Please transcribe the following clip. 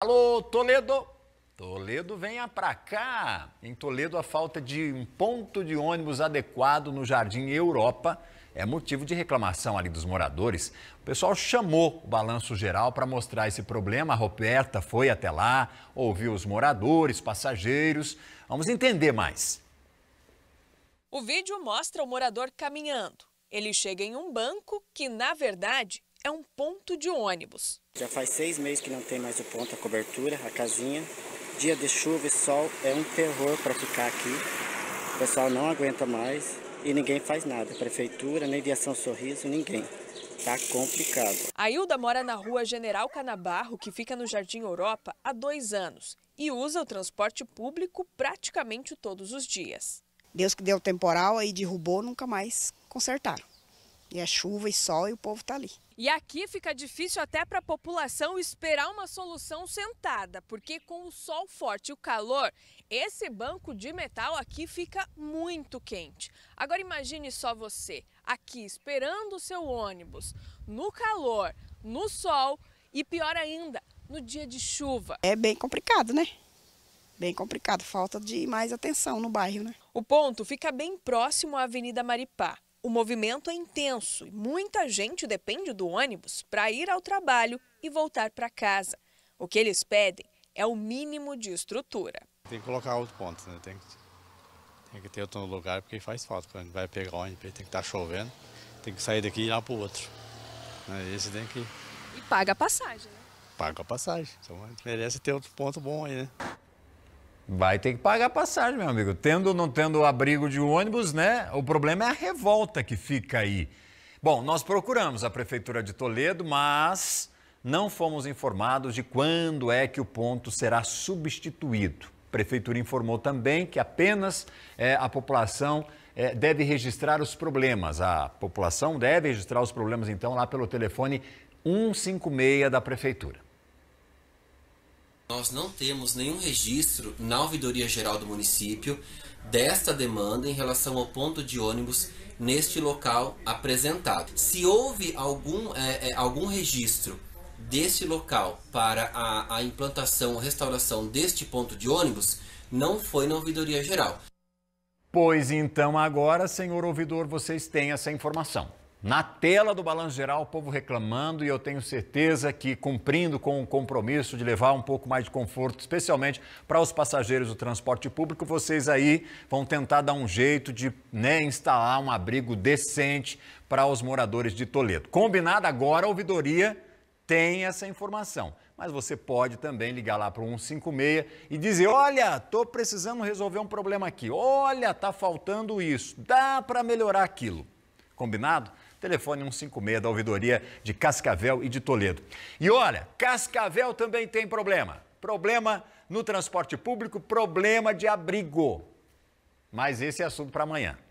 Alô, Toledo! Toledo, venha pra cá! Em Toledo, a falta de um ponto de ônibus adequado no Jardim Europa é motivo de reclamação ali dos moradores. O pessoal chamou o Balanço Geral para mostrar esse problema. A Roberta foi até lá, ouviu os moradores, passageiros. Vamos entender mais. O vídeo mostra o morador caminhando. Ele chega em um banco que, na verdade, é um ponto de ônibus. Já faz seis meses que não tem mais o ponto, a cobertura, a casinha. Dia de chuva e sol é um terror para ficar aqui. O pessoal não aguenta mais e ninguém faz nada. Prefeitura, nem Viação Sorriso, ninguém. Tá complicado. A Hilda mora na rua General Canabarro, que fica no Jardim Europa, há dois anos e usa o transporte público praticamente todos os dias. Deus que deu temporal aí derrubou, nunca mais consertaram. E é chuva e sol e o povo está ali. E aqui fica difícil até para a população esperar uma solução sentada, porque com o sol forte e o calor, esse banco de metal aqui fica muito quente. Agora imagine só você aqui esperando o seu ônibus, no calor, no sol e pior ainda, no dia de chuva. É bem complicado, né? Bem complicado, falta de mais atenção no bairro, né? O ponto fica bem próximo à Avenida Maripá. O movimento é intenso e muita gente depende do ônibus para ir ao trabalho e voltar para casa. O que eles pedem é o mínimo de estrutura. Tem que colocar outro ponto, né? Tem que, tem que ter outro lugar porque faz falta. Quando vai pegar o ônibus, tem que estar tá chovendo, tem que sair daqui e ir lá para o outro. Né? Esse tem que... E paga a passagem, né? Paga a passagem. Então merece ter outro ponto bom aí, né? Vai ter que pagar passagem, meu amigo. Tendo ou não tendo abrigo de ônibus, né? O problema é a revolta que fica aí. Bom, nós procuramos a Prefeitura de Toledo, mas não fomos informados de quando é que o ponto será substituído. A Prefeitura informou também que apenas é, a população é, deve registrar os problemas. A população deve registrar os problemas, então, lá pelo telefone 156 da Prefeitura. Nós não temos nenhum registro na Ouvidoria Geral do município desta demanda em relação ao ponto de ônibus neste local apresentado. Se houve algum, é, é algum registro deste local para a, a implantação ou restauração deste ponto de ônibus, não foi na Ouvidoria Geral. Pois então, agora, senhor ouvidor, vocês têm essa informação. Na tela do Balanço Geral, o povo reclamando e eu tenho certeza que cumprindo com o compromisso de levar um pouco mais de conforto, especialmente para os passageiros do transporte público, vocês aí vão tentar dar um jeito de né, instalar um abrigo decente para os moradores de Toledo. Combinado agora, a ouvidoria tem essa informação. Mas você pode também ligar lá para o 156 e dizer: olha, estou precisando resolver um problema aqui. Olha, está faltando isso. Dá para melhorar aquilo. Combinado? Telefone 156 da ouvidoria de Cascavel e de Toledo. E olha, Cascavel também tem problema. Problema no transporte público, problema de abrigo. Mas esse é assunto para amanhã.